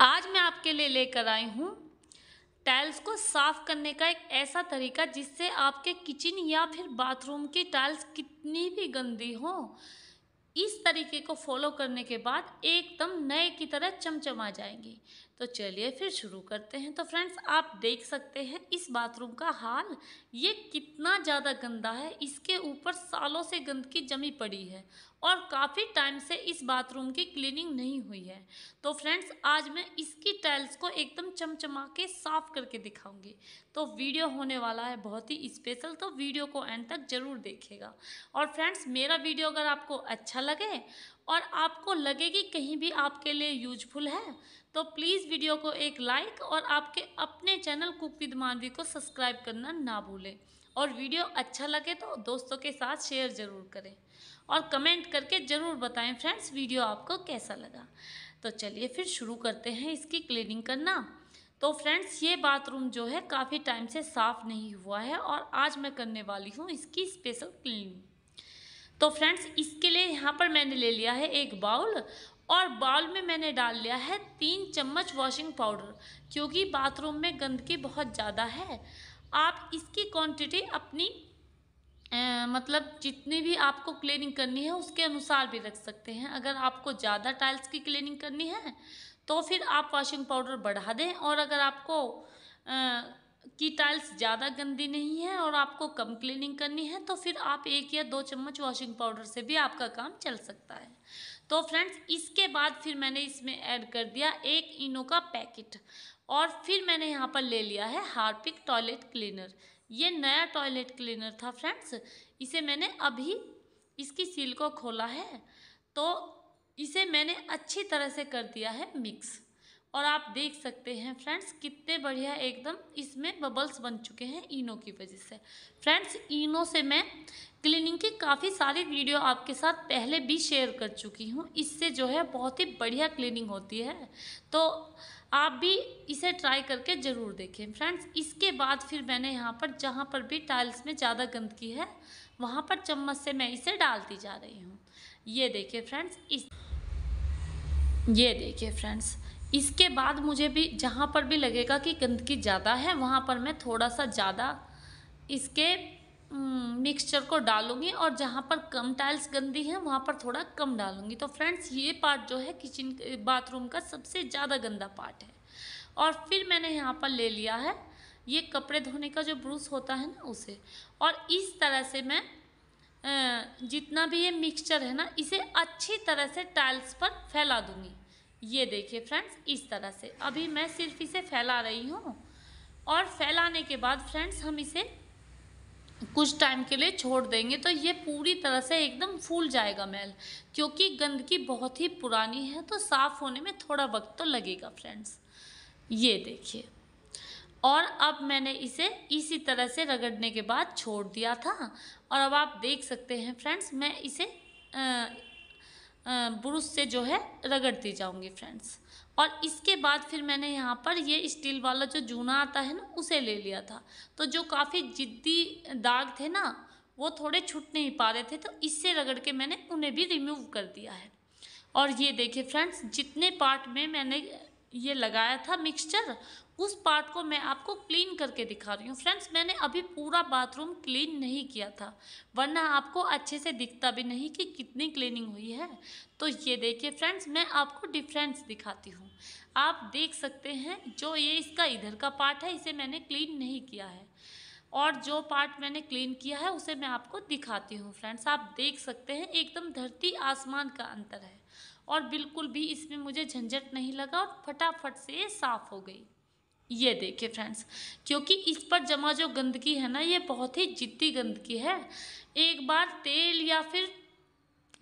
आज मैं आपके लिए लेकर आई हूँ टाइल्स को साफ करने का एक ऐसा तरीका जिससे आपके किचन या फिर बाथरूम की टाइल्स कितनी भी गंदी हो इस तरीके को फॉलो करने के बाद एकदम नए की तरह चमचमा जाएंगी तो चलिए फिर शुरू करते हैं तो फ्रेंड्स आप देख सकते हैं इस बाथरूम का हाल ये कितना ज़्यादा गंदा है इसके ऊपर सालों से गंदगी जमी पड़ी है और काफ़ी टाइम से इस बाथरूम की क्लीनिंग नहीं हुई है तो फ्रेंड्स आज मैं इसकी टाइल्स को एकदम चमचमा के साफ करके दिखाऊंगी तो वीडियो होने वाला है बहुत ही स्पेशल तो वीडियो को एंड तक ज़रूर देखेगा और फ्रेंड्स मेरा वीडियो अगर आपको अच्छा लगे और आपको लगे कि कहीं भी आपके लिए यूजफुल है तो प्लीज़ वीडियो को एक लाइक और आपके अपने चैनल कुक विद मानवी को सब्सक्राइब करना ना भूलें और वीडियो अच्छा लगे तो दोस्तों के साथ शेयर ज़रूर करें और कमेंट करके ज़रूर बताएं फ्रेंड्स वीडियो आपको कैसा लगा तो चलिए फिर शुरू करते हैं इसकी क्लीनिंग करना तो फ्रेंड्स ये बाथरूम जो है काफ़ी टाइम से साफ़ नहीं हुआ है और आज मैं करने वाली हूँ इसकी स्पेशल क्लीनिंग तो फ्रेंड्स इसके लिए यहाँ पर मैंने ले लिया है एक बाउल और बाउल में मैंने डाल लिया है तीन चम्मच वॉशिंग पाउडर क्योंकि बाथरूम में गंदगी बहुत ज़्यादा है आप इसकी क्वांटिटी अपनी आ, मतलब जितनी भी आपको क्लीनिंग करनी है उसके अनुसार भी रख सकते हैं अगर आपको ज़्यादा टाइल्स की क्लीनिंग करनी है तो फिर आप वॉशिंग पाउडर बढ़ा दें और अगर आपको आ, की टाइल्स ज़्यादा गंदी नहीं है और आपको कम क्लीनिंग करनी है तो फिर आप एक या दो चम्मच वॉशिंग पाउडर से भी आपका काम चल सकता है तो फ्रेंड्स इसके बाद फिर मैंने इसमें ऐड कर दिया एक इनो का पैकेट और फिर मैंने यहाँ पर ले लिया है हार्पिक टॉयलेट क्लीनर ये नया टॉयलेट क्लीनर था फ्रेंड्स इसे मैंने अभी इसकी सील को खोला है तो इसे मैंने अच्छी तरह से कर दिया है मिक्स और आप देख सकते हैं फ्रेंड्स कितने बढ़िया एकदम इसमें बबल्स बन चुके हैं इनो की वजह से फ्रेंड्स इनो से मैं क्लीनिंग की काफ़ी सारी वीडियो आपके साथ पहले भी शेयर कर चुकी हूँ इससे जो है बहुत ही बढ़िया क्लीनिंग होती है तो आप भी इसे ट्राई करके ज़रूर देखें फ्रेंड्स इसके बाद फिर मैंने यहाँ पर जहाँ पर भी टाइल्स में ज़्यादा गंदगी है वहाँ पर चम्मच से मैं इसे डालती जा रही हूँ ये देखिए फ्रेंड्स इस ये देखिए फ्रेंड्स इसके बाद मुझे भी जहाँ पर भी लगेगा कि गंदगी ज़्यादा है वहाँ पर मैं थोड़ा सा ज़्यादा इसके मिक्सचर को डालूंगी और जहाँ पर कम टाइल्स गंदी है वहाँ पर थोड़ा कम डालूंगी तो फ्रेंड्स ये पार्ट जो है किचन बाथरूम का सबसे ज़्यादा गंदा पार्ट है और फिर मैंने यहाँ पर ले लिया है ये कपड़े धोने का जो ब्रूस होता है ना उसे और इस तरह से मैं जितना भी ये मिक्सचर है ना इसे अच्छी तरह से टाइल्स पर फैला दूंगी ये देखिए फ्रेंड्स इस तरह से अभी मैं सिर्फ इसे फैला रही हूँ और फैलाने के बाद फ्रेंड्स हम इसे कुछ टाइम के लिए छोड़ देंगे तो ये पूरी तरह से एकदम फूल जाएगा मैल क्योंकि गंदगी बहुत ही पुरानी है तो साफ़ होने में थोड़ा वक्त तो लगेगा फ्रेंड्स ये देखिए और अब मैंने इसे इसी तरह से रगड़ने के बाद छोड़ दिया था और अब आप देख सकते हैं फ्रेंड्स मैं इसे आ, ब्रुश से जो है रगड़ती जाऊंगी फ्रेंड्स और इसके बाद फिर मैंने यहाँ पर ये स्टील वाला जो जूना आता है ना उसे ले लिया था तो जो काफ़ी जिद्दी दाग थे ना वो थोड़े छूट नहीं पा रहे थे तो इससे रगड़ के मैंने उन्हें भी रिमूव कर दिया है और ये देखिए फ्रेंड्स जितने पार्ट में मैंने ये लगाया था मिक्सचर उस पार्ट को मैं आपको क्लीन करके दिखा रही हूँ फ्रेंड्स मैंने अभी पूरा बाथरूम क्लीन नहीं किया था वरना आपको अच्छे से दिखता भी नहीं कि कितनी क्लीनिंग हुई है तो ये देखिए फ्रेंड्स मैं आपको डिफरेंस दिखाती हूँ आप देख सकते हैं जो ये इसका इधर का पार्ट है इसे मैंने क्लीन नहीं किया है और जो पार्ट मैंने क्लीन किया है उसे मैं आपको दिखाती हूँ फ्रेंड्स आप देख सकते हैं एकदम धरती आसमान का अंतर है और बिल्कुल भी इसमें मुझे झंझट नहीं लगा और फटाफट से ये साफ़ हो गई ये देखिए फ्रेंड्स क्योंकि इस पर जमा जो गंदगी है ना ये बहुत ही जिद्दी गंदगी है एक बार तेल या फिर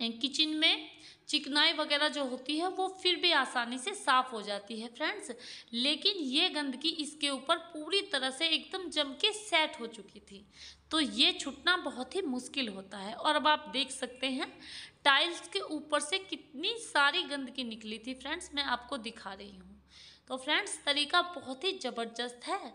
किचन में चिकनाई वगैरह जो होती है वो फिर भी आसानी से साफ़ हो जाती है फ्रेंड्स लेकिन ये गंदगी इसके ऊपर पूरी तरह से एकदम जम के सेट हो चुकी थी तो ये छुटना बहुत ही मुश्किल होता है और अब आप देख सकते हैं टाइल्स के ऊपर से कितनी सारी गंदगी निकली थी फ्रेंड्स मैं आपको दिखा रही हूँ तो फ्रेंड्स तरीका बहुत ही ज़बरदस्त है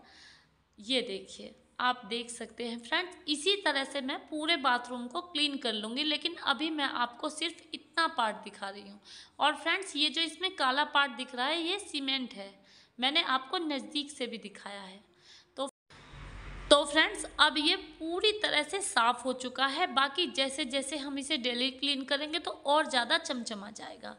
ये देखिए आप देख सकते हैं फ्रेंड्स इसी तरह से मैं पूरे बाथरूम को क्लीन कर लूँगी लेकिन अभी मैं आपको सिर्फ इतना पार्ट दिखा रही हूँ और फ्रेंड्स ये जो इसमें काला पार्ट दिख रहा है ये सीमेंट है मैंने आपको नज़दीक से भी दिखाया है फ्रेंड्स अब ये पूरी तरह से साफ़ हो चुका है बाकी जैसे जैसे हम इसे डेली क्लीन करेंगे तो और ज़्यादा चमचमा जाएगा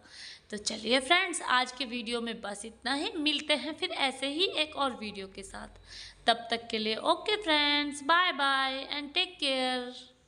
तो चलिए फ्रेंड्स आज के वीडियो में बस इतना ही मिलते हैं फिर ऐसे ही एक और वीडियो के साथ तब तक के लिए okay friends bye bye and take care